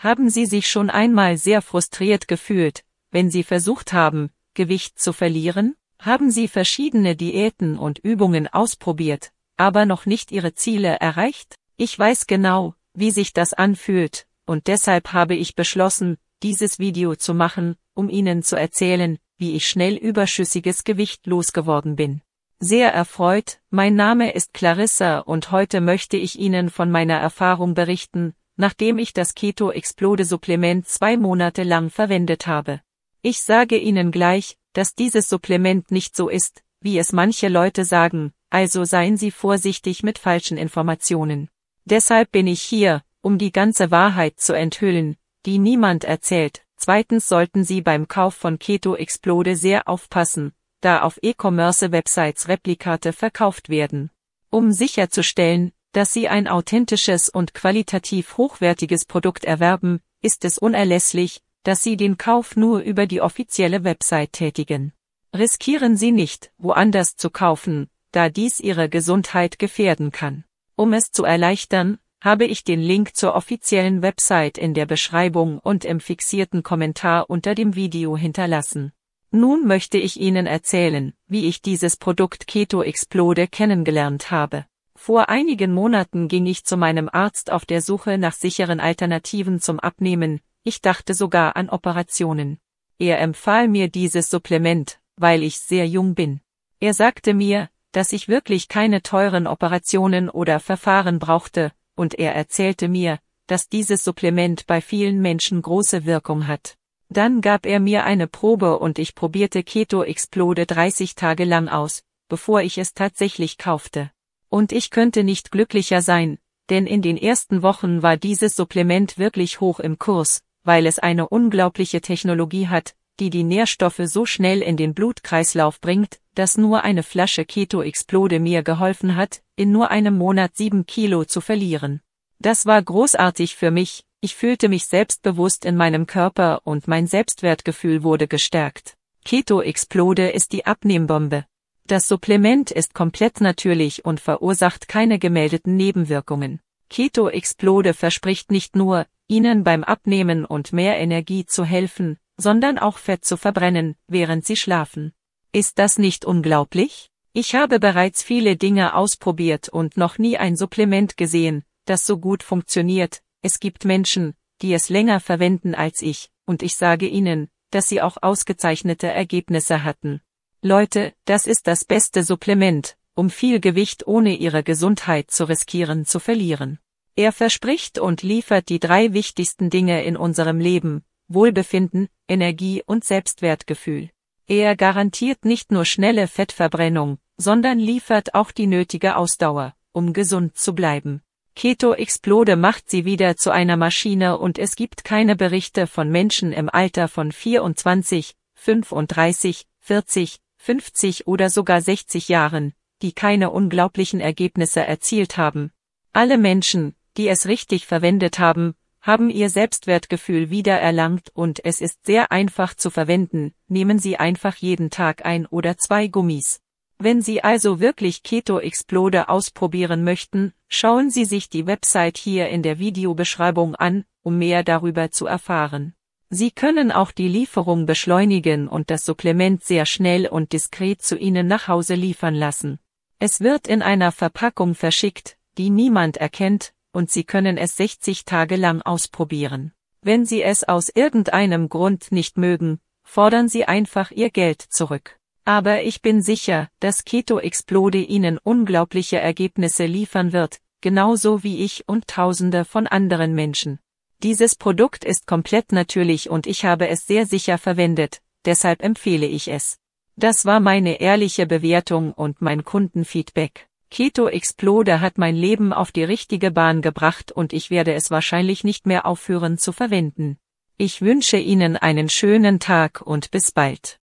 Haben Sie sich schon einmal sehr frustriert gefühlt, wenn Sie versucht haben, Gewicht zu verlieren? Haben Sie verschiedene Diäten und Übungen ausprobiert, aber noch nicht Ihre Ziele erreicht? Ich weiß genau, wie sich das anfühlt, und deshalb habe ich beschlossen, dieses Video zu machen, um Ihnen zu erzählen, wie ich schnell überschüssiges Gewicht losgeworden bin. Sehr erfreut, mein Name ist Clarissa und heute möchte ich Ihnen von meiner Erfahrung berichten, nachdem ich das Keto Explode Supplement zwei Monate lang verwendet habe. Ich sage Ihnen gleich, dass dieses Supplement nicht so ist, wie es manche Leute sagen, also seien Sie vorsichtig mit falschen Informationen. Deshalb bin ich hier, um die ganze Wahrheit zu enthüllen, die niemand erzählt. Zweitens sollten Sie beim Kauf von Keto Explode sehr aufpassen, da auf E-Commerce-Websites Replikate verkauft werden. Um sicherzustellen, dass Sie ein authentisches und qualitativ hochwertiges Produkt erwerben, ist es unerlässlich, dass Sie den Kauf nur über die offizielle Website tätigen. Riskieren Sie nicht, woanders zu kaufen, da dies Ihre Gesundheit gefährden kann. Um es zu erleichtern, habe ich den Link zur offiziellen Website in der Beschreibung und im fixierten Kommentar unter dem Video hinterlassen. Nun möchte ich Ihnen erzählen, wie ich dieses Produkt Keto Explode kennengelernt habe. Vor einigen Monaten ging ich zu meinem Arzt auf der Suche nach sicheren Alternativen zum Abnehmen, ich dachte sogar an Operationen. Er empfahl mir dieses Supplement, weil ich sehr jung bin. Er sagte mir, dass ich wirklich keine teuren Operationen oder Verfahren brauchte, und er erzählte mir, dass dieses Supplement bei vielen Menschen große Wirkung hat. Dann gab er mir eine Probe und ich probierte Keto Explode 30 Tage lang aus, bevor ich es tatsächlich kaufte. Und ich könnte nicht glücklicher sein, denn in den ersten Wochen war dieses Supplement wirklich hoch im Kurs, weil es eine unglaubliche Technologie hat, die die Nährstoffe so schnell in den Blutkreislauf bringt, dass nur eine Flasche Keto Explode mir geholfen hat, in nur einem Monat sieben Kilo zu verlieren. Das war großartig für mich, ich fühlte mich selbstbewusst in meinem Körper und mein Selbstwertgefühl wurde gestärkt. Keto Explode ist die Abnehmbombe. Das Supplement ist komplett natürlich und verursacht keine gemeldeten Nebenwirkungen. Keto Explode verspricht nicht nur, Ihnen beim Abnehmen und mehr Energie zu helfen, sondern auch Fett zu verbrennen, während Sie schlafen. Ist das nicht unglaublich? Ich habe bereits viele Dinge ausprobiert und noch nie ein Supplement gesehen, das so gut funktioniert. Es gibt Menschen, die es länger verwenden als ich, und ich sage Ihnen, dass sie auch ausgezeichnete Ergebnisse hatten. Leute, das ist das beste Supplement, um viel Gewicht ohne ihre Gesundheit zu riskieren zu verlieren. Er verspricht und liefert die drei wichtigsten Dinge in unserem Leben, Wohlbefinden, Energie und Selbstwertgefühl. Er garantiert nicht nur schnelle Fettverbrennung, sondern liefert auch die nötige Ausdauer, um gesund zu bleiben. Keto Explode macht sie wieder zu einer Maschine und es gibt keine Berichte von Menschen im Alter von 24, 35, 40, 50 oder sogar 60 Jahren, die keine unglaublichen Ergebnisse erzielt haben. Alle Menschen, die es richtig verwendet haben, haben ihr Selbstwertgefühl wieder erlangt und es ist sehr einfach zu verwenden, nehmen Sie einfach jeden Tag ein oder zwei Gummis. Wenn Sie also wirklich Keto Explode ausprobieren möchten, schauen Sie sich die Website hier in der Videobeschreibung an, um mehr darüber zu erfahren. Sie können auch die Lieferung beschleunigen und das Supplement sehr schnell und diskret zu Ihnen nach Hause liefern lassen. Es wird in einer Verpackung verschickt, die niemand erkennt, und Sie können es 60 Tage lang ausprobieren. Wenn Sie es aus irgendeinem Grund nicht mögen, fordern Sie einfach Ihr Geld zurück. Aber ich bin sicher, dass Keto Explode Ihnen unglaubliche Ergebnisse liefern wird, genauso wie ich und Tausende von anderen Menschen. Dieses Produkt ist komplett natürlich und ich habe es sehr sicher verwendet, deshalb empfehle ich es. Das war meine ehrliche Bewertung und mein Kundenfeedback. Keto Explode hat mein Leben auf die richtige Bahn gebracht und ich werde es wahrscheinlich nicht mehr aufhören zu verwenden. Ich wünsche Ihnen einen schönen Tag und bis bald.